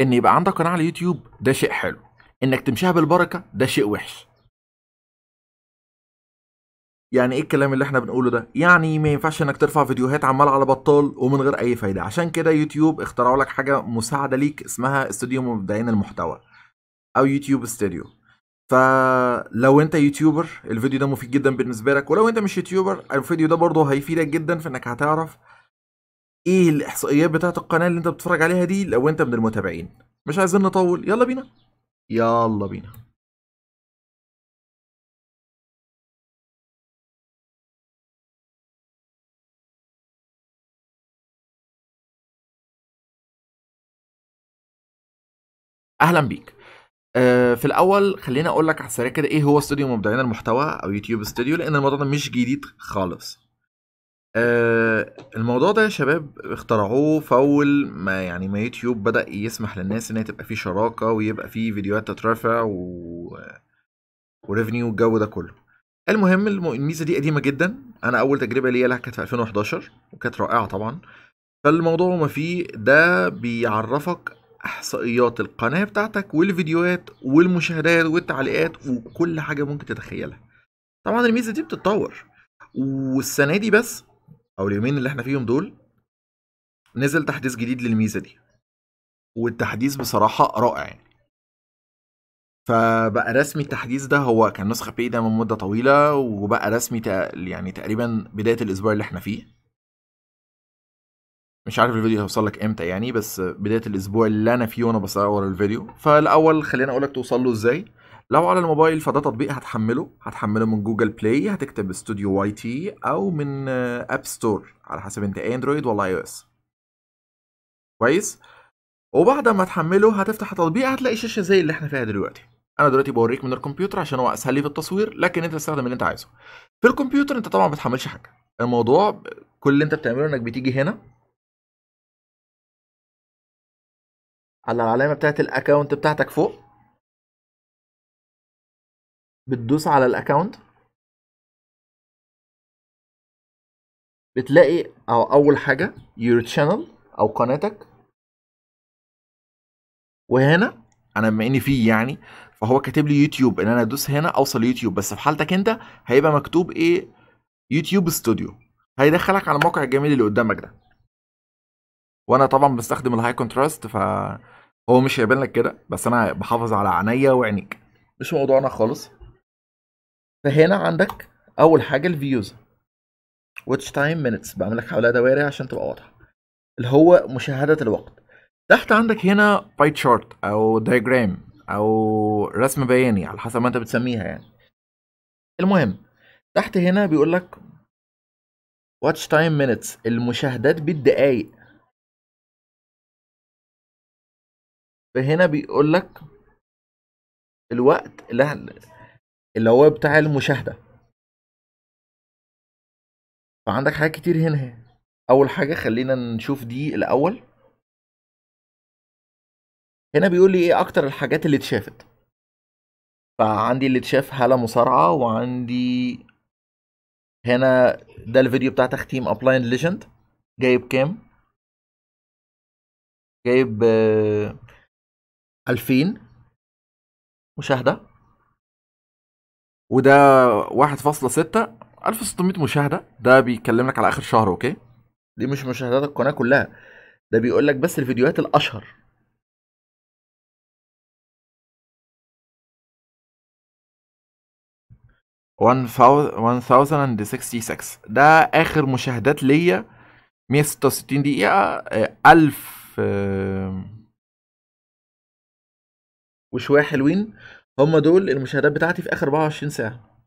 ان يبقى عندك قناه على اليوتيوب ده شيء حلو انك تمشيها بالبركه ده شيء وحش يعني ايه الكلام اللي احنا بنقوله ده يعني ما ينفعش انك ترفع فيديوهات عمال على بطال ومن غير اي فايده عشان كده يوتيوب اخترعوا لك حاجه مساعده ليك اسمها استوديو مبدعين المحتوى او يوتيوب استوديو فلو انت يوتيوبر الفيديو ده مفيد جدا بالنسبه لك ولو انت مش يوتيوبر الفيديو ده برضه هيفيدك جدا في انك هتعرف ايه الاحصائيات بتاعت القناه اللي انت بتتفرج عليها دي لو انت من المتابعين مش عايزين نطول يلا بينا يلا بينا اهلا بيك آه في الاول خليني اقول لك على السريع كده ايه هو استوديو مبدعين المحتوى او يوتيوب استوديو لان الموضوع ده مش جديد خالص آه الموضوع ده يا شباب اخترعوه فاول ما يعني ما يوتيوب بدأ يسمح للناس ان هي تبقى فيه شراكة ويبقى فيه فيديوهات تترفع و وريفنيو والجو ده كله المهم الميزة دي قديمة جدا انا اول تجربة ليا لها كانت في 2011 وكانت رائعة طبعا فالموضوع ما فيه ده بيعرفك احصائيات القناة بتاعتك والفيديوهات والمشاهدات والتعليقات وكل حاجة ممكن تتخيلها طبعا الميزة دي بتتطور والسنة دي بس او اليومين اللي احنا فيهم دول نزل تحديث جديد للميزه دي والتحديث بصراحه رائع يعني فبقى رسمي التحديث ده هو كان نسخه ده من مده طويله وبقى رسمي يعني تقريبا بدايه الاسبوع اللي احنا فيه مش عارف الفيديو هيوصل لك امتى يعني بس بدايه الاسبوع اللي انا فيه وانا بصور الفيديو فالاول خلينا اقول لك توصل له ازاي لو على الموبايل فده تطبيق هتحمله هتحمله من جوجل بلاي هتكتب استوديو واي تي او من اب آه، ستور على حسب انت اندرويد ولا اي او اس كويس وبعد ما تحمله هتفتح التطبيق هتلاقي شاشه زي اللي احنا فيها دلوقتي انا دلوقتي بوريك من الكمبيوتر عشان هو اسهل لي في التصوير لكن انت تستخدم اللي انت عايزه في الكمبيوتر انت طبعا ما بتحملش حاجه الموضوع كل اللي انت بتعمله انك بتيجي هنا على العلامه بتاعت الاكونت بتاعتك فوق بتدوس على الاكونت بتلاقي أو اول حاجه يور تشانل او قناتك وهنا انا بما اني فيه يعني فهو كاتب لي يوتيوب ان انا ادوس هنا اوصل يوتيوب بس في حالتك انت هيبقى مكتوب ايه يوتيوب استوديو هيدخلك على الموقع الجميل اللي قدامك ده وانا طبعا بستخدم الهاي كونتراست فهو مش هيبان لك كده بس انا بحافظ على عينيا وعينيك مش موضوعنا خالص فهنا عندك اول حاجه الفيوز واتش تايم مينتس بعمل لك حواليها دوائر عشان تبقى واضحه اللي هو مشاهده الوقت تحت عندك هنا باي تشارت او دايجرام او رسم بياني على حسب ما انت بتسميها يعني المهم تحت هنا بيقول لك واتش تايم مينتس المشاهدات بالدقايق فهنا بيقول لك الوقت اللي اللي هو بتاع المشاهدة فعندك حاجات كتير هنا أول حاجة خلينا نشوف دي الأول هنا بيقول لي إيه أكتر الحاجات اللي اتشافت فعندي اللي اتشاف هالة مصارعة وعندي هنا ده الفيديو بتاع تختيم أبلاين ليجند جايب كام جايب آه، ألفين مشاهدة وده 1.6 1600 مشاهده ده بيتكلم لك على اخر شهر اوكي دي مش مشاهدات القناه كلها ده بيقول لك بس الفيديوهات الاشهر thousand 1066 ده اخر مشاهدات ليا 166 دقيقة 1000 آه، آه، وشوية حلوين هم دول المشاهدات بتاعتي في اخر 24 ساعه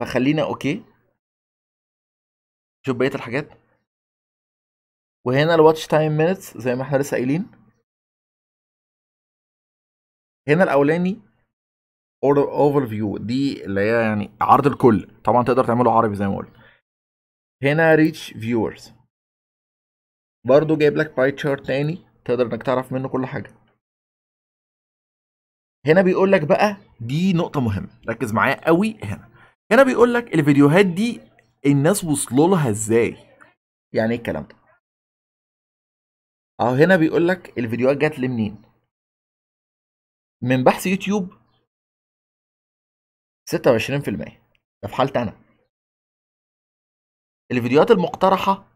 فخلينا اوكي شوف بقيه الحاجات وهنا الواتش تايم مينتس زي ما احنا لسه قايلين هنا الاولاني اوفر فيو دي اللي هي يعني عرض الكل طبعا تقدر تعمله عربي زي ما قلت هنا ريتش فيورز برضو جايب لك باي تشارت تاني تقدر انك تعرف منه كل حاجه هنا بيقول لك بقى دي نقطه مهمه ركز معايا قوي هنا هنا بيقول لك الفيديوهات دي الناس وصلوا لها ازاي يعني ايه الكلام ده اهو هنا بيقول لك الفيديوهات جت لمنين من بحث يوتيوب 26% ده في حالتي انا الفيديوهات المقترحه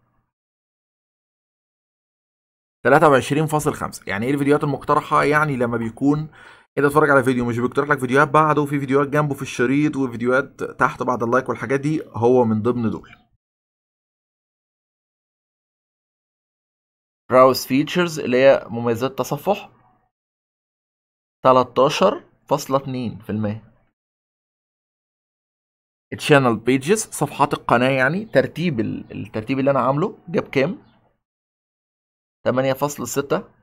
23.5 يعني ايه الفيديوهات المقترحه يعني لما بيكون اذا إيه اتفرج على فيديو مش بيقترح لك فيديوهات بعده وفي فيديوهات جنبه في الشريط وفيديوهات تحت بعد اللايك والحاجات دي هو من ضمن دول براوز فيتشرز اللي هي مميزات تصفح 13.2% الشانل بيجز صفحات القناة يعني ترتيب الترتيب اللي أنا عامله جاب كام 8.6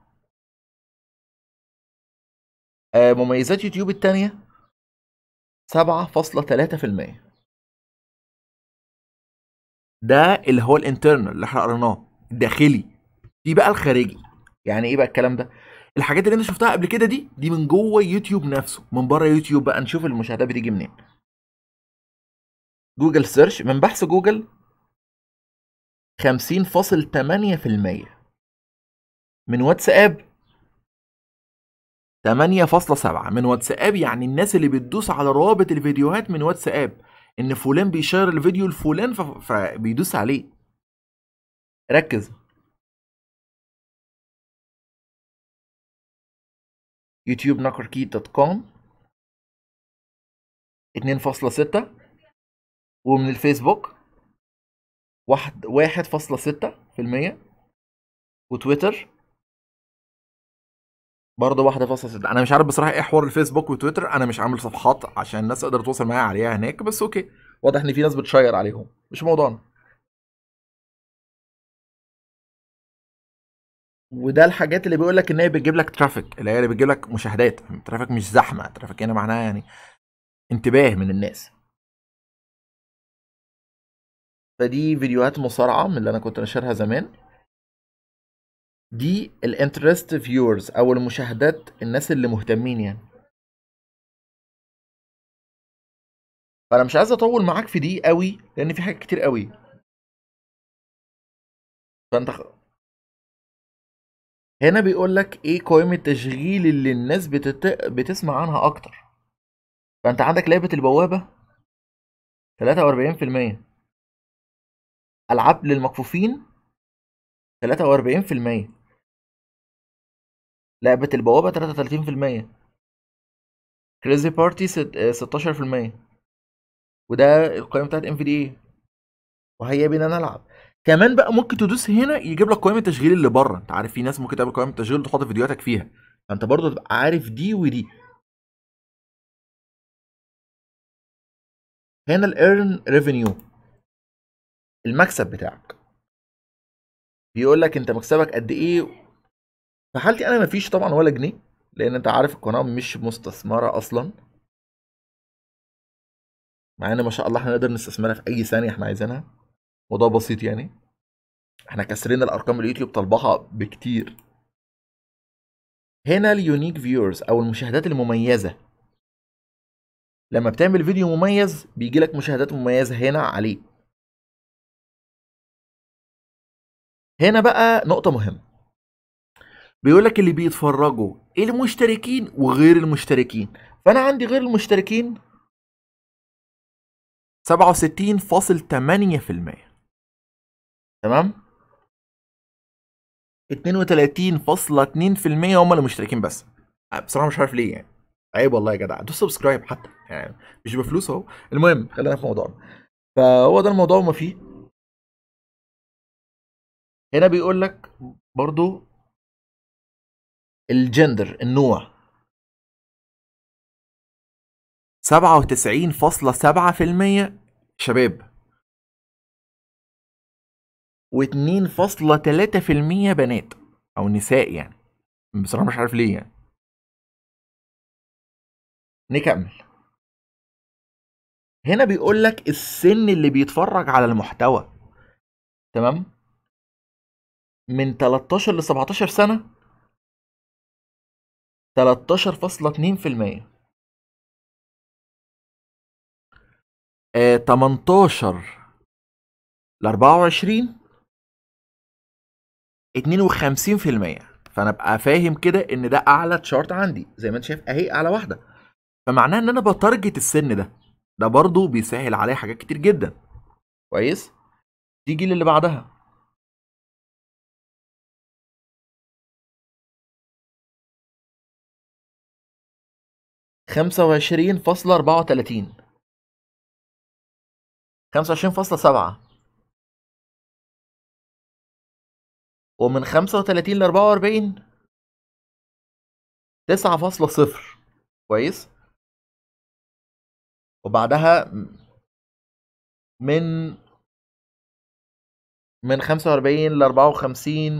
آه، مميزات يوتيوب التانية 7.3% ده اللي هو الانترنال اللي احنا قريناه الداخلي في بقى الخارجي يعني ايه بقى الكلام ده الحاجات اللي انت شفتها قبل كده دي دي من جوه يوتيوب نفسه من بره يوتيوب بقى نشوف المشاهدات بتيجي منين جوجل سيرش من بحث جوجل 50.8% من واتساب 8.7 من واتساب يعني الناس اللي بتدوس على روابط الفيديوهات من واتساب ان فلان بيشير الفيديو لفلان فبيدوس عليه ركز يوتيوب نكركي دوت كوم 2.6 ومن الفيسبوك واحد وتويتر 1.6 وتويتر برضه واحدة فاصلة ستة أنا مش عارف بصراحة إيه حوار الفيسبوك وتويتر أنا مش عامل صفحات عشان الناس تقدر توصل معايا عليها هناك بس أوكي واضح إن في ناس بتشير عليهم مش موضوعنا وده الحاجات اللي بيقول لك ان هي بتجيب لك ترافيك اللي هي اللي بتجيب لك مشاهدات ترافيك مش زحمه ترافيك هنا معناها يعني انتباه من الناس فدي فيديوهات مصارعه من اللي انا كنت نشرها زمان دي الانترست فيورز او المشاهدات الناس اللي مهتمين يعني فانا مش عايز اطول معاك في دي قوي لان في حاجات كتير قوي فانت هنا بيقول لك ايه قوائم التشغيل اللي الناس بتت... بتسمع عنها اكتر فانت عندك لعبه البوابه 43% العاب للمكفوفين 43% لعبة البوابة 33% كريزي بارتي 16% وده القائمة بتاعت ام في دي وهيا بينا نلعب كمان بقى ممكن تدوس هنا يجيب لك قوائم التشغيل اللي بره انت عارف في ناس ممكن تعمل قوائم التشغيل وتحط فيديوهاتك فيها فانت برضه تبقى عارف دي ودي هنا الايرن ريفينيو المكسب بتاعك بيقول لك انت مكسبك قد ايه في حالتي انا مفيش طبعا ولا جنيه لان انت عارف القناه مش مستثمره اصلا مع ان ما شاء الله احنا نقدر نستثمرها في اي ثانيه احنا عايزينها وده بسيط يعني احنا كسرنا الارقام اليوتيوب طلبها بكتير هنا اليونيك فيورز او المشاهدات المميزه لما بتعمل فيديو مميز بيجي لك مشاهدات مميزه هنا عليه هنا بقى نقطه مهمه بيقول لك اللي بيتفرجوا إيه المشتركين وغير المشتركين فانا عندي غير المشتركين 67.8% تمام 32.2% هم اللي مشتركين بس أه، بصراحه مش عارف ليه يعني عيب والله يا جدع دوس سبسكرايب حتى يعني مش بفلوس اهو المهم خلينا في موضوعنا فهو ده الموضوع ما فيه هنا بيقول لك برضو الجندر النوع 97.7% شباب و2.3% بنات او نساء يعني بصراحه مش عارف ليه يعني نكمل هنا بيقول لك السن اللي بيتفرج على المحتوى تمام من 13 ل 17 سنه 13.2% فاصلة اتنين في المية آه، تمنتاشر لأربعة وعشرين اتنين وخمسين في المية فأنا أبقى فاهم كده إن ده أعلى تشارت عندي زي ما أنت شايف أهي أعلى واحدة فمعناها إن أنا بتارجت السن ده ده برضه بيسهل عليا حاجات كتير جدا كويس تيجي للي بعدها خمسة وعشرين فاصلة أربعة وتلاتين خمسة وعشرين فاصلة سبعة ومن خمسة وتلاتين لأربعة وأربعين تسعة فاصلة صفر كويس وبعدها من من خمسة وأربعين لأربعة وخمسين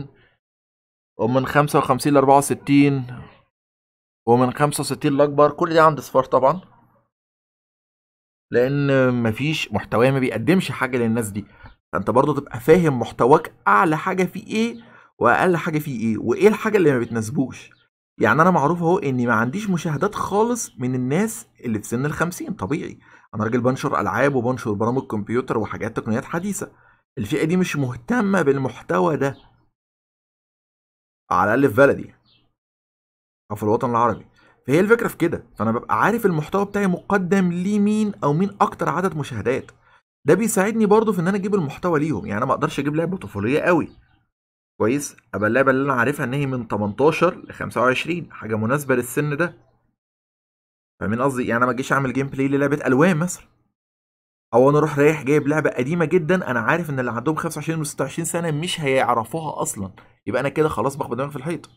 ومن خمسة وخمسين لأربعة وستين ومن 65 لاكبر كل ده عند صفار طبعا لان مفيش محتواه ما بيقدمش حاجه للناس دي فانت برضه تبقى فاهم محتواك اعلى حاجه فيه ايه واقل حاجه فيه ايه وايه الحاجه اللي ما بتناسبوش يعني انا معروف اهو اني ما عنديش مشاهدات خالص من الناس اللي في سن ال 50 طبيعي انا راجل بنشر العاب وبنشر برامج كمبيوتر وحاجات تقنيات حديثه الفئه دي مش مهتمه بالمحتوى ده على الاقل في بلدي او في الوطن العربي فهي الفكره في كده فانا ببقى عارف المحتوى بتاعي مقدم لمين مين او مين اكتر عدد مشاهدات ده بيساعدني برضه في ان انا اجيب المحتوى ليهم يعني انا ما اقدرش اجيب لعبه طفوليه قوي كويس ابقى اللعبه اللي انا عارفها ان هي من 18 ل 25 حاجه مناسبه للسن ده فمن قصدي يعني انا ما اجيش اعمل جيم بلاي للعبه الوان مثلا او انا اروح رايح جايب لعبه قديمه جدا انا عارف ان اللي عندهم 25 و26 سنه مش هيعرفوها اصلا يبقى انا كده خلاص بخبط دماغي في الحيط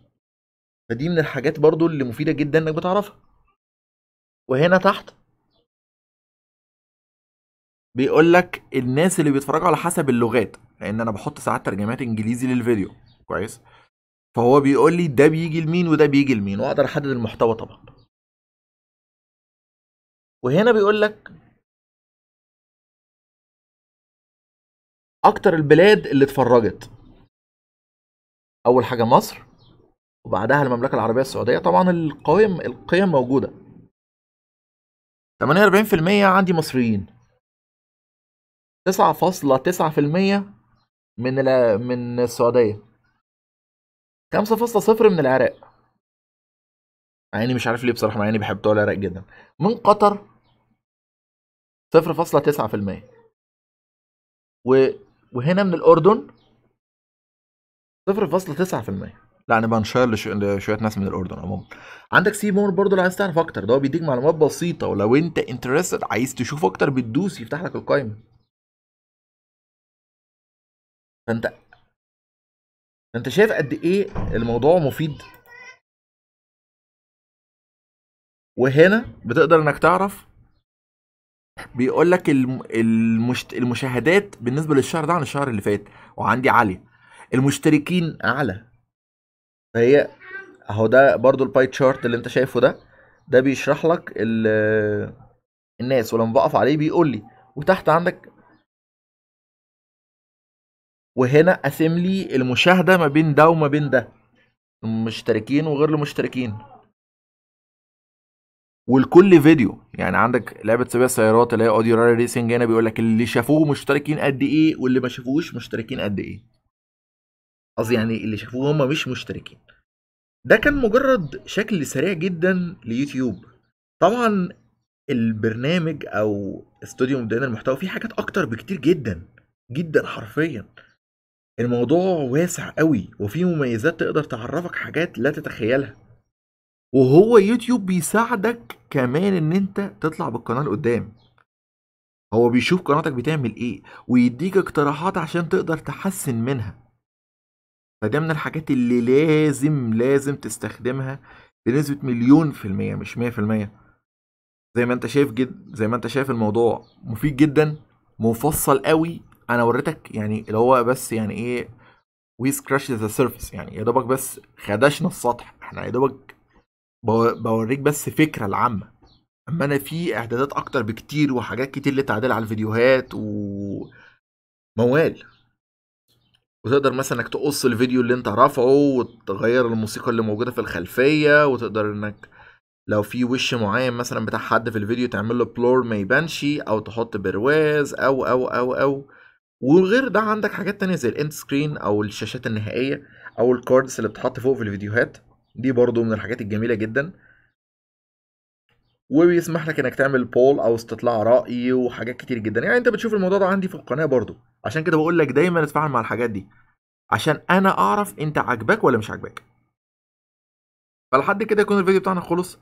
فدي من الحاجات برضو اللي مفيده جدا انك بتعرفها وهنا تحت بيقول لك الناس اللي بيتفرجوا على حسب اللغات لان انا بحط ساعات ترجمات انجليزي للفيديو كويس فهو بيقول لي ده بيجي لمين وده بيجي لمين واقدر احدد المحتوى طبعا وهنا بيقول لك اكتر البلاد اللي اتفرجت اول حاجه مصر وبعدها المملكة العربية السعودية طبعا القيم القيم موجودة 48% عندي مصريين 9.9% من من السعودية 5.0 من العراق مع مش عارف ليه بصراحه مع اني بحب بتوع العراق جدا من قطر 0.9% و... وهنا من الاردن 0.9% لا انا يعني بنشر لشويه ناس من الاردن عموما عندك سي مور برضه لو عايز تعرف اكتر ده هو بيديك معلومات بسيطه ولو انت انترستد عايز تشوف اكتر بتدوس يفتح لك القائمه فانت انت شايف قد ايه الموضوع مفيد وهنا بتقدر انك تعرف بيقول لك المشت... المشاهدات بالنسبه للشهر ده عن الشهر اللي فات وعندي عاليه المشتركين اعلى فهي اهو ده برضو الباي تشارت اللي انت شايفه ده ده بيشرح لك الناس ولما بقف عليه بيقول لي وتحت عندك وهنا قاسم لي المشاهده ما بين ده وما بين ده المشتركين وغير المشتركين والكل فيديو يعني عندك لعبه سباق السيارات اللي هي اوديو راري ريسنج هنا بيقول لك اللي شافوه مشتركين قد ايه واللي ما شافوهوش مشتركين قد ايه قصدي يعني اللي شافوه هم مش مشتركين ده كان مجرد شكل سريع جدا ليوتيوب طبعا البرنامج او استوديو مبدئيا المحتوى فيه حاجات اكتر بكتير جدا جدا حرفيا الموضوع واسع قوي وفيه مميزات تقدر تعرفك حاجات لا تتخيلها وهو يوتيوب بيساعدك كمان ان انت تطلع بالقناه لقدام هو بيشوف قناتك بتعمل ايه ويديك اقتراحات عشان تقدر تحسن منها فده من الحاجات اللي لازم لازم تستخدمها بنسبة مليون في المية مش مية في المية زي ما انت شايف جد زي ما انت شايف الموضوع مفيد جدا مفصل قوي انا وريتك يعني اللي هو بس يعني ايه وي سكراش ذا سيرفيس يعني يا دوبك بس خدشنا السطح احنا يا دوبك بوريك بس فكرة العامة اما انا في اعدادات اكتر بكتير وحاجات كتير للتعديل على الفيديوهات و موال وتقدر مثلا انك تقص الفيديو اللي انت رافعه وتغير الموسيقى اللي موجوده في الخلفيه وتقدر انك لو في وش معين مثلا بتاع حد في الفيديو تعمل له بلور ما يبانش او تحط برواز او او او او وغير ده عندك حاجات تانية زي الاند سكرين او الشاشات النهائيه او الكاردز اللي بتحط فوق في الفيديوهات دي برضو من الحاجات الجميله جدا وبيسمح لك انك تعمل بول او استطلاع راي وحاجات كتير جدا يعني انت بتشوف الموضوع ده عندي في القناه برضو عشان كده بقول لك دايما اتفاعل مع الحاجات دي عشان انا اعرف انت عاجباك ولا مش عاجباك فلحد كده يكون الفيديو بتاعنا خلص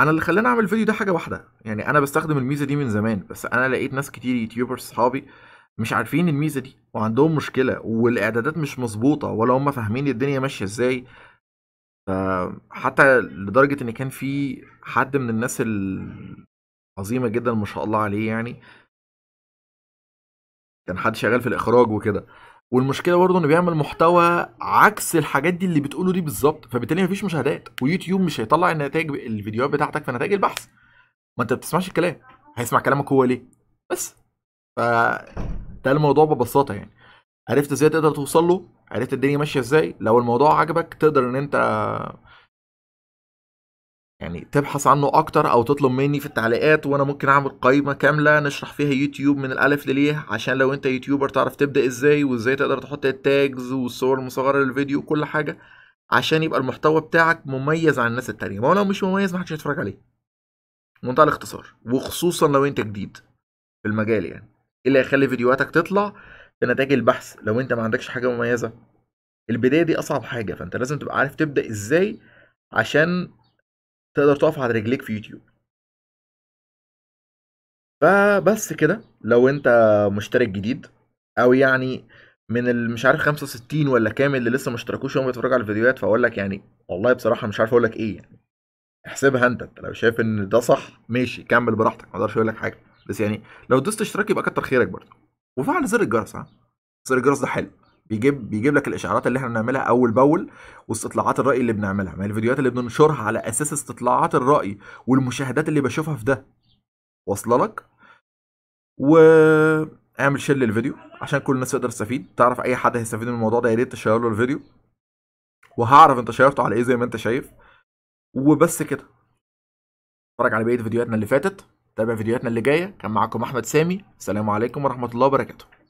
انا اللي خلاني اعمل الفيديو ده حاجه واحده يعني انا بستخدم الميزه دي من زمان بس انا لقيت ناس كتير يوتيوبرز صحابي مش عارفين الميزه دي وعندهم مشكله والاعدادات مش مظبوطه ولا هم فاهمين الدنيا ماشيه ازاي حتى لدرجه ان كان في حد من الناس العظيمه جدا ما شاء الله عليه يعني كان حد شغال في الاخراج وكده والمشكله برضه انه بيعمل محتوى عكس الحاجات دي اللي بتقوله دي بالظبط فبالتالي مفيش مشاهدات ويوتيوب مش هيطلع النتائج الفيديوهات بتاعتك في نتائج البحث ما انت بتسمعش الكلام هيسمع كلامك هو ليه بس ف ده الموضوع ببساطه يعني عرفت ازاي تقدر توصل له عرفت الدنيا ماشيه ازاي لو الموضوع عجبك تقدر ان انت يعني تبحث عنه اكتر او تطلب مني في التعليقات وانا ممكن اعمل قائمه كامله نشرح فيها يوتيوب من الالف لليه عشان لو انت يوتيوبر تعرف تبدا ازاي وازاي تقدر تحط التاجز والصور المصغره للفيديو وكل حاجه عشان يبقى المحتوى بتاعك مميز عن الناس التانية ما هو لو مش مميز محدش هيتفرج عليه منتهى الاختصار وخصوصا لو انت جديد في المجال يعني إيه اللي هيخلي فيديوهاتك تطلع في نتائج البحث لو انت ما عندكش حاجه مميزه البدايه دي اصعب حاجه فانت لازم تبقى عارف تبدا ازاي عشان تقدر تقف على رجليك في يوتيوب فبس كده لو انت مشترك جديد او يعني من مش عارف 65 ولا كام اللي لسه ما اشتركوش وهم بيتفرجوا على الفيديوهات فاقول لك يعني والله بصراحه مش عارف اقول لك ايه يعني احسبها انت انت لو شايف ان ده صح ماشي كمل براحتك ما اقدرش اقول لك حاجه بس يعني لو دوست اشتراك يبقى كتر خيرك برضه وفعلا زر الجرس ها زر الجرس ده حلو بيجيب بيجيب لك الاشعارات اللي احنا بنعملها اول باول واستطلاعات الراي اللي بنعملها ما الفيديوهات اللي بننشرها على اساس استطلاعات الراي والمشاهدات اللي بشوفها في ده واصله لك و اعمل شير للفيديو عشان كل الناس تقدر تستفيد تعرف اي حد هيستفيد من الموضوع ده يا ريت تشير له الفيديو وهعرف انت شيرته على ايه زي ما انت شايف وبس كده اتفرج على بقيه فيديوهاتنا اللي فاتت تابع فيديوهاتنا اللي جايه كان معاكم احمد سامي السلام عليكم ورحمه الله وبركاته